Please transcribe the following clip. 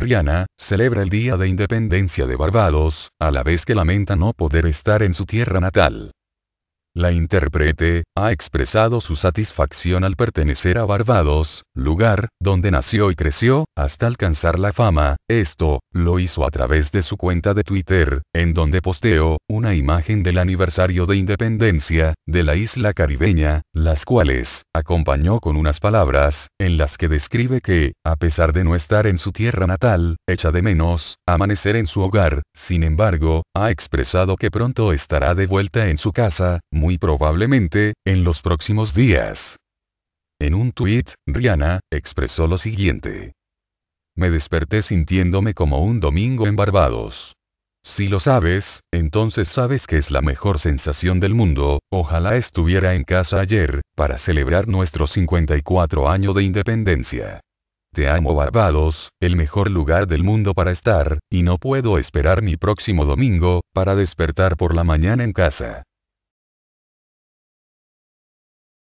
Rihanna, celebra el Día de Independencia de Barbados, a la vez que lamenta no poder estar en su tierra natal. La intérprete, ha expresado su satisfacción al pertenecer a Barbados, lugar, donde nació y creció, hasta alcanzar la fama, esto, lo hizo a través de su cuenta de Twitter, en donde posteó, una imagen del aniversario de independencia, de la isla caribeña, las cuales, acompañó con unas palabras, en las que describe que, a pesar de no estar en su tierra natal, echa de menos, amanecer en su hogar, sin embargo, ha expresado que pronto estará de vuelta en su casa, muy probablemente, en los próximos días. En un tuit, Rihanna, expresó lo siguiente. Me desperté sintiéndome como un domingo en Barbados. Si lo sabes, entonces sabes que es la mejor sensación del mundo, ojalá estuviera en casa ayer, para celebrar nuestro 54 años de independencia. Te amo Barbados, el mejor lugar del mundo para estar, y no puedo esperar mi próximo domingo, para despertar por la mañana en casa.